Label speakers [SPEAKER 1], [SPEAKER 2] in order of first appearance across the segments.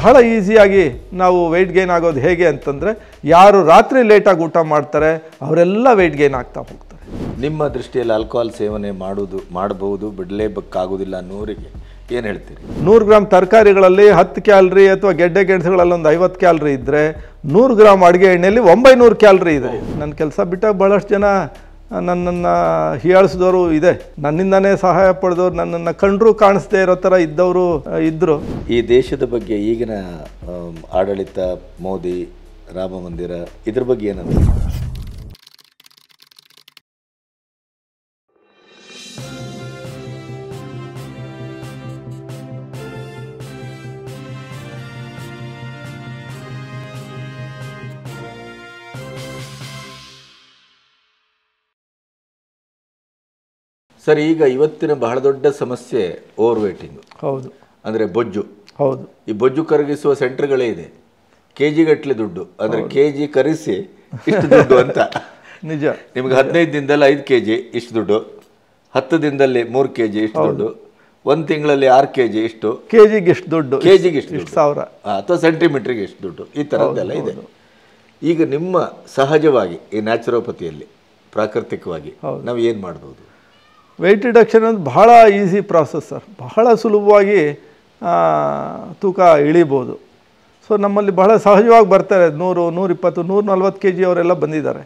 [SPEAKER 1] ಬಹಳ ಈಸಿಯಾಗಿ ನಾವು ವೆಯ್ಟ್ ಗೈನ್ ಆಗೋದು ಹೇಗೆ ಅಂತಂದರೆ ಯಾರು ರಾತ್ರಿ ಲೇಟಾಗಿ ಊಟ ಮಾಡ್ತಾರೆ ಅವರೆಲ್ಲ ವೆಯ್ಟ್ ಗೈನ್ ಆಗ್ತಾ ಹೋಗ್ತಾರೆ
[SPEAKER 2] ನಿಮ್ಮ ದೃಷ್ಟಿಯಲ್ಲಿ ಆಲ್ಕೋಹಾಲ್ ಸೇವನೆ ಮಾಡೋದು ಮಾಡಬಹುದು ಬಿಡಲೇಬೇಕಾಗೋದಿಲ್ಲ ನೂರಿಗೆ ಏನು ಹೇಳ್ತೀರಿ
[SPEAKER 1] ನೂರು ಗ್ರಾಮ್ ತರಕಾರಿಗಳಲ್ಲಿ ಹತ್ತು ಕ್ಯಾಲ್ರಿ ಅಥವಾ ಗೆಡ್ಡೆ ಗೆಣಸುಗಳಲ್ಲಿ ಒಂದು ಐವತ್ತು ಕ್ಯಾಲ್ರಿ ಇದ್ದರೆ ನೂರು ಗ್ರಾಮ್ ಅಡುಗೆ ಎಣ್ಣೆಯಲ್ಲಿ ಒಂಬೈನೂರು ಕ್ಯಾಲ್ರಿ ಇದೆ ನನ್ನ ಕೆಲಸ ಬಿಟ್ಟಾಗ ಭಾಳಷ್ಟು ಜನ ನನ್ನನ್ನು ಹೀಯಾಳಿಸಿದವರು ಇದೆ ನನ್ನಿಂದನೇ ಸಹಾಯ ಪಡೆದವರು ನನ್ನನ್ನು ಕಂಡ್ರೂ ಕಾಣಿಸ್ದೇ ಇರೋ ಥರ ಇದ್ದವರು ಇದ್ದರು ಈ ದೇಶದ ಬಗ್ಗೆ
[SPEAKER 2] ಈಗಿನ ಆಡಳಿತ ಮೋದಿ ರಾಮ ಮಂದಿರ ಇದ್ರ ಬಗ್ಗೆ ಏನಂತ ಸರ್ ಈಗ ಇವತ್ತಿನ ಬಹಳ ದೊಡ್ಡ ಸಮಸ್ಯೆ ಓವರ್ ವೇಟಿಂಗ್ ಹೌದು ಅಂದರೆ ಬೊಜ್ಜು ಹೌದು ಈ ಬೊಜ್ಜು ಕರಗಿಸುವ ಸೆಂಟರ್ಗಳೇ ಇದೆ ಕೆ ಜಿಗಟ್ಟಲೆ ದುಡ್ಡು ಅಂದರೆ ಕೆ ಜಿ ಕರೆಸಿ ಇಷ್ಟು ದುಡ್ಡು ಅಂತ
[SPEAKER 1] ನಿಜ ನಿಮ್ಗೆ ಹದಿನೈದು
[SPEAKER 2] ದಿನದಲ್ಲಿ ಐದು ಕೆ ಜಿ ಇಷ್ಟು ದುಡ್ಡು ಹತ್ತು ದಿನದಲ್ಲಿ ಮೂರು ಕೆ ಜಿ ಇಷ್ಟು ದುಡ್ಡು ಒಂದು ತಿಂಗಳಲ್ಲಿ ಆರು ಕೆ ಜಿ ಇಷ್ಟು
[SPEAKER 1] ಕೆ ಜಿಗೆ ಇಷ್ಟು ದುಡ್ಡು ಕೆ ಜಿಗೆ ಇಷ್ಟು
[SPEAKER 2] ಸಾವಿರ ಅಥವಾ ಸೆಂಟಿಮೀಟ್ರಿಗೆ ಇಷ್ಟು ದುಡ್ಡು ಈ ಥರದ್ದೆಲ್ಲ ಇದೆ ಈಗ ನಿಮ್ಮ ಸಹಜವಾಗಿ ಈ ನ್ಯಾಚುರೋಪತಿಯಲ್ಲಿ ಪ್ರಾಕೃತಿಕವಾಗಿ ನಾವು ಏನು ಮಾಡ್ಬೋದು
[SPEAKER 1] ವೆಯ್ಟ್ ರಿಡಕ್ಷನ್ ಒಂದು ಭಾಳ ಈಸಿ ಪ್ರಾಸೆಸ್ ಸರ್ ಬಹಳ ಸುಲಭವಾಗಿ ತೂಕ ಇಳಿಬೋದು ಸೊ ನಮ್ಮಲ್ಲಿ ಬಹಳ ಸಹಜವಾಗಿ ಬರ್ತಾರೆ ನೂರು ನೂರಿಪ್ಪತ್ತು ನೂರು ನಲ್ವತ್ತು ಕೆ ಜಿ ಅವರೆಲ್ಲ ಬಂದಿದ್ದಾರೆ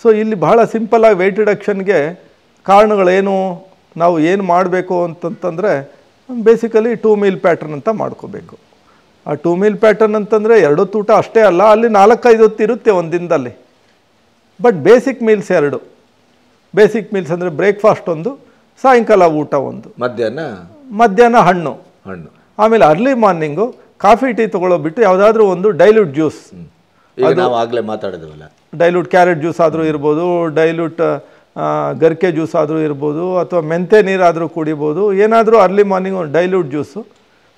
[SPEAKER 1] ಸೊ ಇಲ್ಲಿ ಬಹಳ ಸಿಂಪಲ್ಲಾಗಿ ವೆಯ್ಟ್ ರಿಡಕ್ಷನ್ಗೆ ಕಾರಣಗಳೇನು ನಾವು ಏನು ಮಾಡಬೇಕು ಅಂತಂತಂದರೆ ಬೇಸಿಕಲಿ ಟೂ ಮೀಲ್ ಪ್ಯಾಟರ್ನ್ ಅಂತ ಮಾಡ್ಕೋಬೇಕು ಆ ಟೂ ಮೀಲ್ ಪ್ಯಾಟರ್ನ್ ಅಂತಂದರೆ ಎರಡು ತೂಟ ಅಷ್ಟೇ ಅಲ್ಲ ಅಲ್ಲಿ ನಾಲ್ಕೈದು ಹೊತ್ತು ಇರುತ್ತೆ ಒಂದು ದಿನದಲ್ಲಿ ಬಟ್ ಬೇಸಿಕ್ ಮೀಲ್ಸ್ ಎರಡು ಬೇಸಿಕ್ ಮೀಲ್ಸ್ ಅಂದರೆ ಬ್ರೇಕ್ಫಾಸ್ಟ್ ಒಂದು ಸಾಯಂಕಾಲ ಊಟ ಒಂದು ಮಧ್ಯಾಹ್ನ ಮಧ್ಯಾಹ್ನ ಹಣ್ಣು ಹಣ್ಣು ಆಮೇಲೆ ಅರ್ಲಿ ಮಾರ್ನಿಂಗು ಕಾಫಿ ಟೀ ತೊಗೊಳ್ಳೋ ಬಿಟ್ಟು ಯಾವುದಾದ್ರೂ ಒಂದು ಡೈಲ್ಯೂಟ್ ಜ್ಯೂಸ್
[SPEAKER 2] ಆಗಲೇ ಮಾತಾಡಿದ್ವಲ್ಲ
[SPEAKER 1] ಡೈಲ್ಯೂಟ್ ಕ್ಯಾರೆಟ್ ಜ್ಯೂಸ್ ಆದರೂ ಇರ್ಬೋದು ಡೈಲ್ಯೂಟ್ ಗರ್ಕೆ ಜ್ಯೂಸ್ ಆದರೂ ಇರ್ಬೋದು ಅಥವಾ ಮೆಂತೆ ನೀರಾದರೂ ಕುಡಿಬೋದು ಏನಾದರೂ ಅರ್ಲಿ ಮಾರ್ನಿಂಗ್ ಒಂದು ಡೈಲ್ಯೂಟ್ ಜ್ಯೂಸು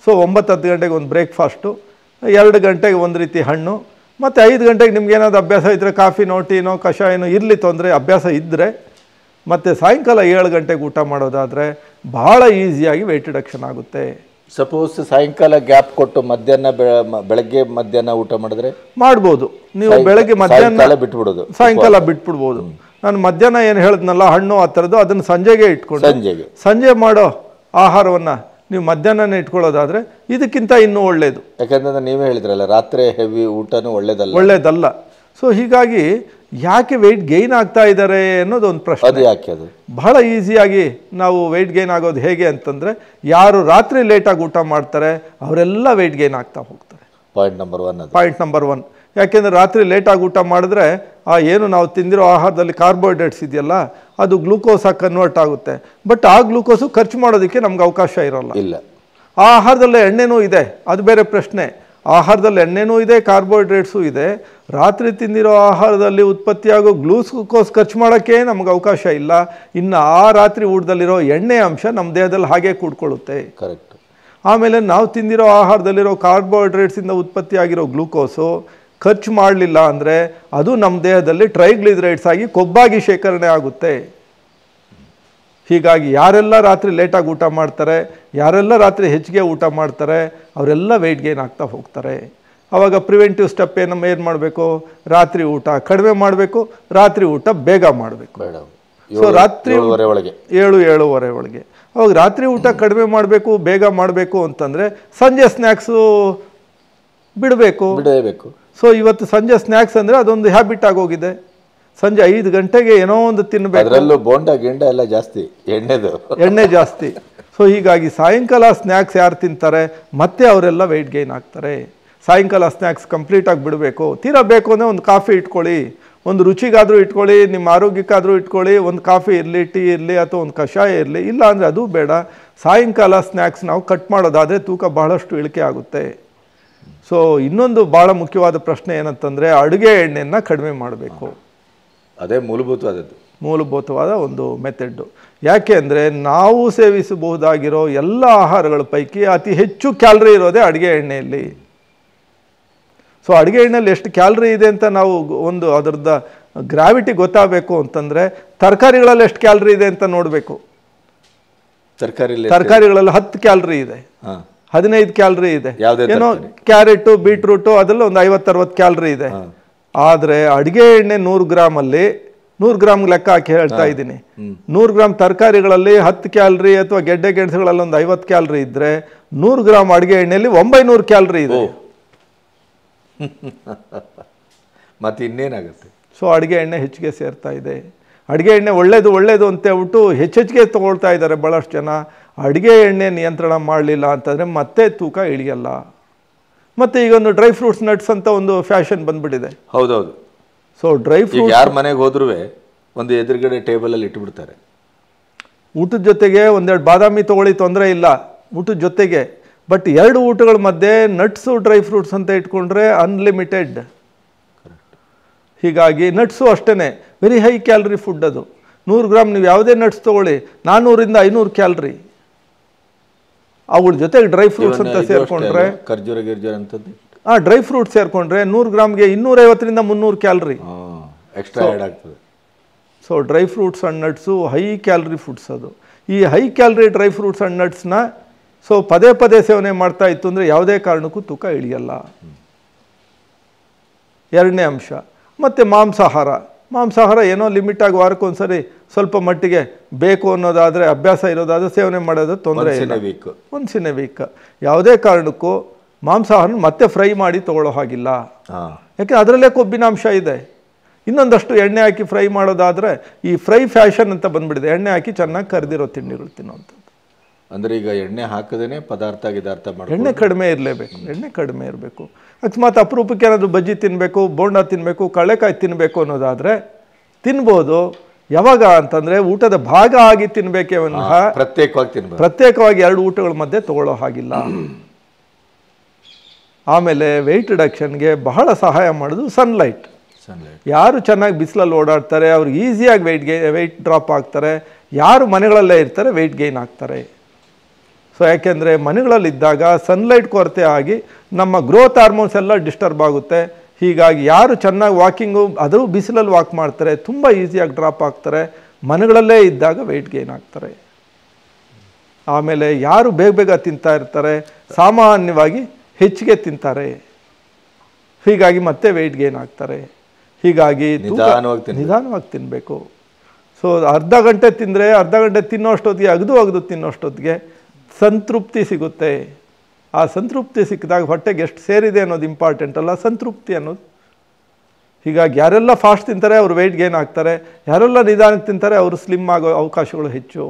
[SPEAKER 1] ಸೊ ಒಂಬತ್ತು ಹತ್ತು ಗಂಟೆಗೆ ಒಂದು ಬ್ರೇಕ್ಫಾಸ್ಟು ಎರಡು ಗಂಟೆಗೆ ಒಂದು ರೀತಿ ಹಣ್ಣು ಮತ್ತು ಐದು ಗಂಟೆಗೆ ನಿಮ್ಗೆ ಏನಾದರೂ ಅಭ್ಯಾಸ ಇದ್ದರೆ ಕಾಫಿನೋ ಟೀನೋ ಕಷಾಯನೋ ಇರಲಿ ತೊಂದರೆ ಅಭ್ಯಾಸ ಇದ್ದರೆ ಮತ್ತು ಸಾಯಂಕಾಲ ಏಳು ಗಂಟೆಗೆ ಊಟ ಮಾಡೋದಾದರೆ ಬಹಳ ಈಸಿಯಾಗಿ ವೆಯ್ಟ್ ರಿಡಕ್ಷನ್ ಆಗುತ್ತೆ ಸಪೋಸ್ ಸಾಯಂಕಾಲ ಗ್ಯಾಪ್
[SPEAKER 2] ಕೊಟ್ಟು ಮಧ್ಯಾಹ್ನ ಬೆಳಗ್ಗೆ ಮಧ್ಯಾಹ್ನ ಊಟ ಮಾಡಿದ್ರೆ
[SPEAKER 1] ಮಾಡ್ಬೋದು ನೀವು ಬೆಳಗ್ಗೆ ಮಧ್ಯಾಹ್ನ
[SPEAKER 2] ಬಿಟ್ಬಿಡೋದು ಸಾಯಂಕಾಲ
[SPEAKER 1] ಬಿಟ್ಬಿಡ್ಬೋದು ನಾನು ಮಧ್ಯಾಹ್ನ ಏನು ಹೇಳಿದ್ನಲ್ಲ ಹಣ್ಣು ಆ ಥರದ್ದು ಅದನ್ನು ಸಂಜೆಗೆ ಇಟ್ಕೊಂಡು ಸಂಜೆಗೆ ಸಂಜೆ ಮಾಡೋ ಆಹಾರವನ್ನು ನೀವು ಮಧ್ಯಾಹ್ನನೇ ಇಟ್ಕೊಳ್ಳೋದಾದರೆ ಇದಕ್ಕಿಂತ ಇನ್ನೂ ಒಳ್ಳೇದು ಯಾಕಂತಂದ್ರೆ ನೀವೇ ಹೇಳಿದ್ರಲ್ಲ ರಾತ್ರಿ ಹೆವಿ ಊಟನೂ ಒಳ್ಳೇದಲ್ಲ ಒಳ್ಳೇದಲ್ಲ ಸೊ ಹೀಗಾಗಿ ಯಾಕೆ ವೆಯ್ಟ್ ಗೈನ್ ಆಗ್ತಾ ಇದ್ದಾರೆ ಅನ್ನೋದು ಒಂದು ಪ್ರಶ್ನೆ ಯಾಕೆ ಅದು ಬಹಳ ಈಸಿಯಾಗಿ ನಾವು ವೆಯ್ಟ್ ಗೈನ್ ಆಗೋದು ಹೇಗೆ ಅಂತಂದರೆ ಯಾರು ರಾತ್ರಿ ಲೇಟಾಗಿ ಊಟ ಮಾಡ್ತಾರೆ ಅವರೆಲ್ಲ ವೆಯ್ಟ್ ಗೈನ್ ಆಗ್ತಾ ಹೋಗ್ತಾರೆ
[SPEAKER 2] point number one
[SPEAKER 1] point number one ಯಾಕೆಂದರೆ ರಾತ್ರಿ ಲೇಟಾಗಿ ಊಟ ಮಾಡಿದ್ರೆ ಆ ಏನು ನಾವು ತಿಂದಿರೋ ಆಹಾರದಲ್ಲಿ ಕಾರ್ಬೋಹೈಡ್ರೇಟ್ಸ್ ಇದೆಯಲ್ಲ ಅದು ಗ್ಲೂಕೋಸಾಗಿ ಕನ್ವರ್ಟ್ ಆಗುತ್ತೆ ಬಟ್ ಆ ಗ್ಲೂಕೋಸು ಖರ್ಚು ಮಾಡೋದಕ್ಕೆ ನಮ್ಗೆ ಅವಕಾಶ ಇರೋಲ್ಲ ಇಲ್ಲ ಆ ಆಹಾರದಲ್ಲೇ ಎಣ್ಣೆನೂ ಇದೆ ಅದು ಬೇರೆ ಪ್ರಶ್ನೆ ಆಹಾರದಲ್ಲಿ ಎಣ್ಣೆನೂ ಇದೆ ಕಾರ್ಬೋಹೈಡ್ರೇಟ್ಸು ಇದೆ ರಾತ್ರಿ ತಿಂದಿರೋ ಆಹಾರದಲ್ಲಿ ಉತ್ಪತ್ತಿಯಾಗೋ ಗ್ಲೂಸ್ಕೋಸ್ ಖರ್ಚು ಮಾಡೋಕ್ಕೆ ನಮ್ಗೆ ಅವಕಾಶ ಇಲ್ಲ ಇನ್ನು ಆ ರಾತ್ರಿ ಊಟದಲ್ಲಿರೋ ಎಣ್ಣೆ ಅಂಶ ನಮ್ಮ ದೇಹದಲ್ಲಿ ಹಾಗೆ ಕೂಡ್ಕೊಳ್ಳುತ್ತೆ ಕರೆಕ್ಟ್ ಆಮೇಲೆ ನಾವು ತಿಂದಿರೋ ಆಹಾರದಲ್ಲಿರೋ ಕಾರ್ಬೋಹೈಡ್ರೇಟ್ಸಿಂದ ಉತ್ಪತ್ತಿಯಾಗಿರೋ ಗ್ಲೂಕೋಸು ಖರ್ಚು ಮಾಡಲಿಲ್ಲ ಅಂದರೆ ಅದು ನಮ್ಮ ದೇಹದಲ್ಲಿ ಟ್ರೈಗ್ಲಿದ್ರೈಡ್ಸ್ ಆಗಿ ಕೊಬ್ಬಾಗಿ ಶೇಖರಣೆ ಆಗುತ್ತೆ ಹೀಗಾಗಿ ಯಾರೆಲ್ಲ ರಾತ್ರಿ ಲೇಟಾಗಿ ಊಟ ಮಾಡ್ತಾರೆ ಯಾರೆಲ್ಲ ರಾತ್ರಿ ಹೆಚ್ಚಿಗೆ ಊಟ ಮಾಡ್ತಾರೆ ಅವರೆಲ್ಲ ವೆಯ್ಟ್ ಗೇನ್ ಆಗ್ತಾ ಹೋಗ್ತಾರೆ ಆವಾಗ ಪ್ರಿವೆಂಟಿವ್ ಸ್ಟೆಪ್ ಏನು ಏನು ಮಾಡಬೇಕು ರಾತ್ರಿ ಊಟ ಕಡಿಮೆ ಮಾಡಬೇಕು ರಾತ್ರಿ ಊಟ ಬೇಗ ಮಾಡಬೇಕು
[SPEAKER 2] ಸೊ ರಾತ್ರಿ ಒಳಗೆ
[SPEAKER 1] ಏಳು ಏಳುವರೆ ಒಳಗೆ ಅವಾಗ ರಾತ್ರಿ ಊಟ ಕಡಿಮೆ ಮಾಡಬೇಕು ಬೇಗ ಮಾಡಬೇಕು ಅಂತಂದರೆ ಸಂಜೆ ಸ್ನ್ಯಾಕ್ಸು ಬಿಡಬೇಕು ಬಿಡಬೇಕು ಸೊ ಇವತ್ತು ಸಂಜೆ ಸ್ನ್ಯಾಕ್ಸ್ ಅಂದರೆ ಅದೊಂದು ಹ್ಯಾಬಿಟ್ ಆಗೋಗಿದೆ ಸಂಜೆ ಐದು ಗಂಟೆಗೆ ಏನೋ ಒಂದು ತಿನ್ನಬೇಕು ಬೋಂಡ ಗಿಂಡ ಎಲ್ಲ ಜಾಸ್ತಿ ಎಣ್ಣೆದು ಎಣ್ಣೆ ಜಾಸ್ತಿ ಸೊ ಹೀಗಾಗಿ ಸಾಯಂಕಾಲ ಸ್ನ್ಯಾಕ್ಸ್ ಯಾರು ತಿಂತಾರೆ ಮತ್ತೆ ಅವರೆಲ್ಲ ವೆಯ್ಟ್ ಗೈನ್ ಆಗ್ತಾರೆ ಸಾಯಂಕಾಲ ಸ್ನ್ಯಾಕ್ಸ್ ಕಂಪ್ಲೀಟಾಗಿ ಬಿಡಬೇಕು ತೀರಾ ಬೇಕು ಅಂದರೆ ಒಂದು ಕಾಫಿ ಇಟ್ಕೊಳ್ಳಿ ಒಂದು ರುಚಿಗಾದರೂ ಇಟ್ಕೊಳ್ಳಿ ನಿಮ್ಮ ಆರೋಗ್ಯಕ್ಕಾದರೂ ಇಟ್ಕೊಳ್ಳಿ ಒಂದು ಕಾಫಿ ಇರಲಿ ಟೀ ಇರಲಿ ಅಥವಾ ಒಂದು ಕಷಾಯ ಇರಲಿ ಇಲ್ಲ ಅಂದರೆ ಅದು ಬೇಡ ಸಾಯಂಕಾಲ ಸ್ನ್ಯಾಕ್ಸ್ ನಾವು ಕಟ್ ಮಾಡೋದಾದರೆ ತೂಕ ಬಹಳಷ್ಟು ಇಳಿಕೆ ಆಗುತ್ತೆ ಸೊ ಇನ್ನೊಂದು ಭಾಳ ಮುಖ್ಯವಾದ ಪ್ರಶ್ನೆ ಏನಂತಂದರೆ ಅಡುಗೆ ಎಣ್ಣೆಯನ್ನು ಕಡಿಮೆ ಮಾಡಬೇಕು ಅದೇ ಮೂಲಭೂತವಾದದ್ದು ಮೂಲಭೂತವಾದ ಒಂದು ಮೆಥಡ್ಡು ಯಾಕೆ ಅಂದರೆ ನಾವು ಸೇವಿಸಬಹುದಾಗಿರೋ ಎಲ್ಲ ಆಹಾರಗಳ ಪೈಕಿ ಅತಿ ಹೆಚ್ಚು ಕ್ಯಾಲ್ರಿ ಇರೋದೇ ಅಡುಗೆ ಎಣ್ಣೆಯಲ್ಲಿ ಸೊ ಅಡುಗೆ ಎಣ್ಣೆಯಲ್ಲಿ ಎಷ್ಟು ಕ್ಯಾಲ್ರಿ ಇದೆ ಅಂತ ನಾವು ಒಂದು ಅದರದ ಗ್ರಾವಿಟಿ ಗೊತ್ತಾಗಬೇಕು ಅಂತಂದರೆ ತರಕಾರಿಗಳಲ್ಲಿ ಎಷ್ಟು ಕ್ಯಾಲ್ರಿ ಇದೆ ಅಂತ ನೋಡಬೇಕು
[SPEAKER 2] ತರಕಾರಿ ತರಕಾರಿಗಳಲ್ಲಿ
[SPEAKER 1] ಹತ್ತು ಕ್ಯಾಲ್ರಿ ಇದೆ ಹದಿನೈದು ಕ್ಯಾಲ್ರಿ ಇದೆ ಏನೋ ಕ್ಯಾರೆಟು ಬೀಟ್ರೂಟು ಅದರಲ್ಲಿ ಒಂದು ಐವತ್ತರವತ್ತು ಕ್ಯಾಲ್ರಿ ಇದೆ ಆದರೆ ಅಡುಗೆ ಎಣ್ಣೆ ನೂರು ಗ್ರಾಮಲ್ಲಿ ನೂರು ಗ್ರಾಮ್ ಲೆಕ್ಕ ಹಾಕಿ ಹೇಳ್ತಾ ಇದ್ದೀನಿ ನೂರು ಗ್ರಾಮ್ ತರಕಾರಿಗಳಲ್ಲಿ ಹತ್ತು ಕ್ಯಾಲ್ರಿ ಅಥವಾ ಗೆಡ್ಡೆ ಗೆಣಸುಗಳಲ್ಲಿ ಒಂದು ಐವತ್ತು ಕ್ಯಾಲ್ರಿ ಇದ್ದರೆ ನೂರು ಗ್ರಾಮ್ ಅಡುಗೆ ಎಣ್ಣೆಯಲ್ಲಿ ಒಂಬೈನೂರು ಕ್ಯಾಲ್ರಿ ಇದೆ
[SPEAKER 2] ಮತ್ತೆ ಇನ್ನೇನಾಗುತ್ತೆ
[SPEAKER 1] ಸೊ ಅಡುಗೆ ಎಣ್ಣೆ ಹೆಚ್ಚಿಗೆ ಸೇರ್ತಾ ಇದೆ ಅಡುಗೆ ಎಣ್ಣೆ ಒಳ್ಳೇದು ಒಳ್ಳೆಯದು ಅಂತ ಹೇಳ್ಬಿಟ್ಟು ಹೆಚ್ಚೆಚ್ಚಿಗೆ ತೊಗೊಳ್ತಾ ಇದ್ದಾರೆ ಭಾಳಷ್ಟು ಜನ ಅಡುಗೆ ಎಣ್ಣೆ ನಿಯಂತ್ರಣ ಮಾಡಲಿಲ್ಲ ಅಂತಂದರೆ ಮತ್ತೆ ತೂಕ ಇಳಿಯಲ್ಲ ಮತ್ತೆ ಈಗ ಒಂದು ಡ್ರೈ ಫ್ರೂಟ್ಸ್ ನಟ್ಸ್ ಅಂತ ಒಂದು ಫ್ಯಾಷನ್ ಬಂದ್ಬಿಟ್ಟಿದೆ ಹೌದೌದು ಸೊ ಡ್ರೈ ಫ್ರೂಟ್ ಯಾರು
[SPEAKER 2] ಮನೆಗೆ ಹೋದ್ರೂ ಒಂದು ಎದುರುಗಡೆ ಟೇಬಲಲ್ಲಿ ಇಟ್ಬಿಡ್ತಾರೆ
[SPEAKER 1] ಊಟದ ಜೊತೆಗೆ ಒಂದೆರಡು ಬಾದಾಮಿ ತೊಗೊಳ್ಳಿ ತೊಂದರೆ ಇಲ್ಲ ಊಟದ ಜೊತೆಗೆ ಬಟ್ ಎರಡು ಊಟಗಳ ಮಧ್ಯೆ ನಟ್ಸು ಡ್ರೈ ಫ್ರೂಟ್ಸ್ ಅಂತ ಇಟ್ಕೊಂಡ್ರೆ ಅನ್ಲಿಮಿಟೆಡ್ ಹೀಗಾಗಿ ನಟ್ಸು ಅಷ್ಟೇ ವೆರಿ ಹೈ ಕ್ಯಾಲ್ರಿ ಫುಡ್ ಅದು ನೂರು ಗ್ರಾಮ್ ನೀವು ಯಾವುದೇ ನಟ್ಸ್ ತೊಗೊಳ್ಳಿ ನಾನ್ನೂರಿಂದ ಐನೂರು ಕ್ಯಾಲ್ರಿ ಅವ್ರ ಜೊತೆಗೆ ಡ್ರೈ ಫ್ರೂಟ್ಸ್ ಅಂತ ಸೇರಿಕೊಂಡ್ರೆ
[SPEAKER 2] ಖರ್ಜೂರ ಗಿರ್ಜೂರ
[SPEAKER 1] ಆ ಡ್ರೈ ಫ್ರೂಟ್ ಸೇರ್ಕೊಂಡ್ರೆ ನೂರು ಗ್ರಾಮ್ಗೆ ಇನ್ನೂರೈವತ್ತರಿಂದ ಮುನ್ನೂರು calorie extra so dry fruits and nuts high calorie foods ಅದು ಈ high calorie dry fruits and ನಟ್ಸ್ನ ಸೊ ಪದೇ ಪದೇ ಸೇವನೆ ಮಾಡ್ತಾ ಇತ್ತು ಅಂದರೆ ಯಾವುದೇ ಕಾರಣಕ್ಕೂ ತೂಕ ಇಳಿಯಲ್ಲ ಎರಡನೇ ಅಂಶ ಮತ್ತು ಮಾಂಸಾಹಾರ ಮಾಂಸಾಹಾರ ಏನೋ ಲಿಮಿಟಾಗಿ ವಾರಕ್ಕೊಂದ್ಸರಿ ಸ್ವಲ್ಪ ಮಟ್ಟಿಗೆ ಬೇಕು ಅನ್ನೋದಾದರೆ ಅಭ್ಯಾಸ ಇರೋದಾದರೆ ಸೇವನೆ ಮಾಡೋದು ತೊಂದರೆ ಇಲ್ಲ ವೀಕ್ ಒಂದು ಸಿನೆ ವೀಕ್ ಯಾವುದೇ ಕಾರಣಕ್ಕೂ ಮಾಂಸಾಹಾರ ಮತ್ತೆ ಫ್ರೈ ಮಾಡಿ ತೊಗೊಳ್ಳೋ ಹಾಗಿಲ್ಲ ಯಾಕೆ ಅದರಲ್ಲೇ ಕೊಬ್ಬಿನಾಂಶ ಇದೆ ಇನ್ನೊಂದಷ್ಟು ಎಣ್ಣೆ ಹಾಕಿ ಫ್ರೈ ಮಾಡೋದಾದರೆ ಈ ಫ್ರೈ ಫ್ಯಾಷನ್ ಅಂತ ಬಂದುಬಿಡಿದೆ ಎಣ್ಣೆ ಹಾಕಿ ಚೆನ್ನಾಗಿ ಕರೆದಿರೋ ತಿಂಡಿಗಳು ತಿನ್ನುವಂಥದ್ದು
[SPEAKER 2] ಅಂದರೆ ಈಗ ಎಣ್ಣೆ ಹಾಕದೇ ಪದಾರ್ಥ ಗಿದಾರ್ಥ ಮಾಡಿ ಎಣ್ಣೆ
[SPEAKER 1] ಕಡಿಮೆ ಇರಲೇಬೇಕು ಎಣ್ಣೆ ಕಡಿಮೆ ಇರಬೇಕು ಅಕಸ್ಮಾತ್ ಅಪರೂಪಕ್ಕೆ ಏನಾದರೂ ಬಜ್ಜಿ ತಿನ್ನಬೇಕು ಬೋಂಡ ತಿನ್ನಬೇಕು ಕಳೆಕಾಯಿ ತಿನ್ನಬೇಕು ಅನ್ನೋದಾದರೆ ತಿನ್ಬೋದು ಯಾವಾಗ ಅಂತಂದ್ರೆ ಊಟದ ಭಾಗ ಆಗಿ ತಿನ್ಬೇಕೆ
[SPEAKER 2] ಪ್ರತ್ಯೇಕವಾಗಿ ತಿನ್ಬೇಕು
[SPEAKER 1] ಪ್ರತ್ಯೇಕವಾಗಿ ಎರಡು ಊಟಗಳ ಮಧ್ಯೆ ತಗೊಳ್ಳೋ ಹಾಗಿಲ್ಲ ಆಮೇಲೆ ವೆಯ್ಟ್ ರಿಡಕ್ಷನ್ಗೆ ಬಹಳ ಸಹಾಯ ಮಾಡೋದು ಸನ್ಲೈಟ್ ಸನ್ಲೈಟ್ ಯಾರು ಚೆನ್ನಾಗಿ ಬಿಸಿಲಲ್ಲಿ ಓಡಾಡ್ತಾರೆ ಅವ್ರಿಗೆ ಈಸಿಯಾಗಿ ವೆಯ್ಟ್ ಗೇ ವೆಯ್ಟ್ ಡ್ರಾಪ್ ಆಗ್ತಾರೆ ಯಾರು ಮನೆಗಳಲ್ಲೇ ಇರ್ತಾರೆ ವೆಯ್ಟ್ ಗೇನ್ ಆಗ್ತಾರೆ ಸೊ ಯಾಕೆಂದರೆ ಮನೆಗಳಲ್ಲಿದ್ದಾಗ ಸನ್ಲೈಟ್ ಕೊರತೆ ಆಗಿ ನಮ್ಮ ಗ್ರೋತ್ ಹಾರ್ಮೋನ್ಸ್ ಎಲ್ಲ ಡಿಸ್ಟರ್ಬ್ ಆಗುತ್ತೆ ಹೀಗಾಗಿ ಯಾರು ಚೆನ್ನಾಗಿ ವಾಕಿಂಗು ಅದರೂ ಬಿಸಿಲಲ್ಲಿ ವಾಕ್ ಮಾಡ್ತಾರೆ ತುಂಬ ಈಸಿಯಾಗಿ ಡ್ರಾಪ್ ಆಗ್ತಾರೆ ಮನೆಗಳಲ್ಲೇ ಇದ್ದಾಗ ವೆಯ್ಟ್ ಗೇನ್ ಆಗ್ತಾರೆ ಆಮೇಲೆ ಯಾರು ಬೇಗ ಬೇಗ ತಿಂತಾ ಇರ್ತಾರೆ ಸಾಮಾನ್ಯವಾಗಿ ಹೆಚ್ಚಿಗೆ ತಿಂತಾರೆ ಹೀಗಾಗಿ ಮತ್ತೆ ವೆಯ್ಟ್ ಗೇನ್ ಆಗ್ತಾರೆ ಹೀಗಾಗಿ ನಿಧಾನವಾಗಿ ತಿನ್ನಬೇಕು ಸೊ ಅರ್ಧ ಗಂಟೆ ತಿಂದರೆ ಅರ್ಧ ಗಂಟೆ ತಿನ್ನೋಷ್ಟೊತ್ತಿಗೆ ಅಗದು ಅಗದು ತಿನ್ನೋಷ್ಟೊತ್ತಿಗೆ ಸಂತೃಪ್ತಿ ಸಿಗುತ್ತೆ ಆ ಸಂತೃಪ್ತಿ ಸಿಕ್ಕಿದಾಗ ಹೊಟ್ಟೆಗೆ ಎಷ್ಟು ಸೇರಿದೆ ಅನ್ನೋದು ಇಂಪಾರ್ಟೆಂಟ್ ಅಲ್ಲ ಸಂತೃಪ್ತಿ ಅನ್ನೋದು ಹೀಗಾಗಿ ಯಾರೆಲ್ಲ ಫಾಸ್ಟ್ ತಿಂತಾರೆ ಅವರು ವೆಯ್ಟ್ ಗೇನ್ ಆಗ್ತಾರೆ ಯಾರೆಲ್ಲ ನಿಧಾನಕ್ಕೆ ತಿಂತಾರೆ ಅವರು ಸ್ಲಿಮ್ ಆಗೋ ಅವಕಾಶಗಳು ಹೆಚ್ಚು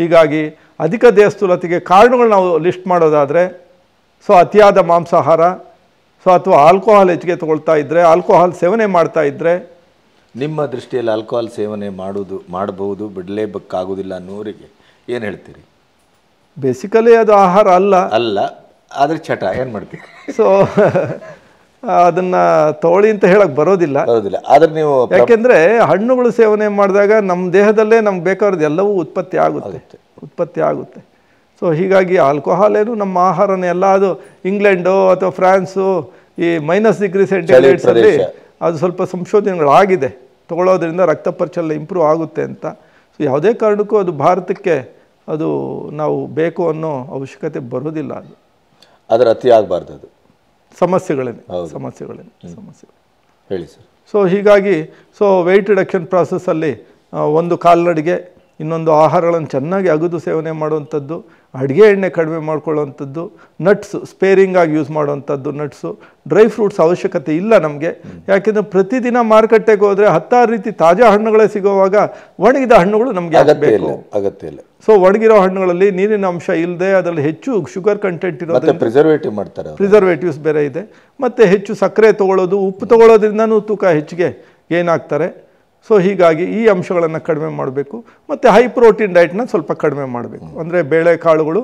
[SPEAKER 1] ಹೀಗಾಗಿ ಅಧಿಕ ದೇಹಸ್ಥೂಲತೆಗೆ ಕಾರಣಗಳು ನಾವು ಲಿಸ್ಟ್ ಮಾಡೋದಾದರೆ ಸೊ ಅತಿಯಾದ ಮಾಂಸಾಹಾರ ಸೊ ಅಥವಾ ಆಲ್ಕೋಹಾಲ್ ಹೆಚ್ಚಿಗೆ ತೊಗೊಳ್ತಾ ಇದ್ದರೆ ಆಲ್ಕೋಹಾಲ್ ಸೇವನೆ ಮಾಡ್ತಾ ಇದ್ದರೆ
[SPEAKER 2] ನಿಮ್ಮ ದೃಷ್ಟಿಯಲ್ಲಿ ಆಲ್ಕೋಹಾಲ್ ಸೇವನೆ ಮಾಡೋದು ಮಾಡಬಹುದು ಬಿಡಲೇಬೇಕಾಗೋದಿಲ್ಲ ಅನ್ನೋರಿಗೆ ಏನು ಹೇಳ್ತೀರಿ
[SPEAKER 1] ಬೇಸಿಕಲಿ ಅದು ಆಹಾರ ಅಲ್ಲ ಅಲ್ಲ ಆದರೆ ಚಟ ಏನು ಮಾಡ್ತೀವಿ ಸೊ ಅದನ್ನ ತೋಳಿ ಅಂತ ಹೇಳಕ್ ಬರೋದಿಲ್ಲ ಬರೋದಿಲ್ಲ ಆದ್ರೆ ನೀವು ಯಾಕೆಂದ್ರೆ ಹಣ್ಣುಗಳು ಸೇವನೆ ಮಾಡಿದಾಗ ನಮ್ಮ ದೇಹದಲ್ಲೇ ನಮ್ಗೆ ಬೇಕಾದ ಎಲ್ಲವೂ ಉತ್ಪತ್ತಿ ಆಗುತ್ತೆ ಉತ್ಪತ್ತಿ ಆಗುತ್ತೆ ಸೊ ಹೀಗಾಗಿ ಆಲ್ಕೋಹಾಲ್ ಏನು ನಮ್ಮ ಆಹಾರನೇ ಎಲ್ಲ ಅದು ಇಂಗ್ಲೆಂಡು ಅಥವಾ ಫ್ರಾನ್ಸು ಈ ಮೈನಸ್ ಡಿಗ್ರಿ ಸೆಂಟಿಗ್ರೇಡ್ಸಲ್ಲಿ ಅದು ಸ್ವಲ್ಪ ಸಂಶೋಧನೆಗಳಾಗಿದೆ ತಗೊಳ್ಳೋದ್ರಿಂದ ರಕ್ತ ಪರಿಚಲನೆ ಇಂಪ್ರೂವ್ ಆಗುತ್ತೆ ಅಂತ ಸೊ ಯಾವುದೇ ಕಾರಣಕ್ಕೂ ಅದು ಭಾರತಕ್ಕೆ ಅದು ನಾವು ಬೇಕು ಅನ್ನೋ ಅವಶ್ಯಕತೆ ಬರೋದಿಲ್ಲ ಅದು
[SPEAKER 2] ಅದರ ಅತಿ ಅದು
[SPEAKER 1] ಸಮಸ್ಯೆಗಳೇನೆ ಸಮಸ್ಯೆಗಳೇನೆ ಸಮಸ್ಯೆ ಹೇಳಿ ಸರ್ ಸೊ ಹೀಗಾಗಿ ಸೊ ವೆಯ್ಟ್ ರಿಡಕ್ಷನ್ ಪ್ರಾಸೆಸ್ಸಲ್ಲಿ ಒಂದು ಕಾಲ್ನಡಿಗೆ ಇನ್ನೊಂದು ಆಹಾರಗಳನ್ನು ಚೆನ್ನಾಗಿ ಅಗದು ಸೇವನೆ ಮಾಡುವಂಥದ್ದು ಅಡುಗೆ ಎಣ್ಣೆ ಕಡಿಮೆ ಮಾಡ್ಕೊಳ್ಳುವಂಥದ್ದು ನಟ್ಸು ಸ್ಪೇರಿಂಗಾಗಿ ಯೂಸ್ ಮಾಡುವಂಥದ್ದು ನಟ್ಸು ಡ್ರೈ ಫ್ರೂಟ್ಸ್ ಅವಶ್ಯಕತೆ ಇಲ್ಲ ನಮಗೆ ಯಾಕೆಂದರೆ ಪ್ರತಿದಿನ ಮಾರುಕಟ್ಟೆಗೆ ಹೋದರೆ ಹತ್ತಾರು ರೀತಿ ತಾಜಾ ಹಣ್ಣುಗಳೇ ಸಿಗೋವಾಗ ಒಣಗಿದ ಹಣ್ಣುಗಳು ನಮಗೆ ಆಗಬೇಕು ಅಗತ್ಯ ಇಲ್ಲ ಸೊ ಒಣಗಿರೋ ಹಣ್ಣುಗಳಲ್ಲಿ ನೀರಿನ ಅಂಶ ಇಲ್ಲದೆ ಅದರಲ್ಲಿ ಹೆಚ್ಚು ಶುಗರ್ ಕಂಟೆಂಟ್ ಇರೋದು ಪ್ರಿಸರ್ವೇಟಿವ್ ಮಾಡ್ತಾರೆ ಪ್ರಿಸರ್ವೇಟಿವ್ಸ್ ಬೇರೆ ಇದೆ ಮತ್ತು ಹೆಚ್ಚು ಸಕ್ಕರೆ ತೊಗೊಳ್ಳೋದು ಉಪ್ಪು ತೊಗೊಳ್ಳೋದ್ರಿಂದನೂ ತೂಕ ಹೆಚ್ಚಿಗೆ ಏನಾಗ್ತಾರೆ ಸೊ ಹೀಗಾಗಿ ಈ ಅಂಶಗಳನ್ನು ಕಡಿಮೆ ಮಾಡಬೇಕು ಮತ್ತು ಹೈ ಪ್ರೋಟೀನ್ ಡಯಟ್ನ ಸ್ವಲ್ಪ ಕಡಿಮೆ ಮಾಡಬೇಕು ಅಂದರೆ ಬೇಳೆಕಾಳುಗಳು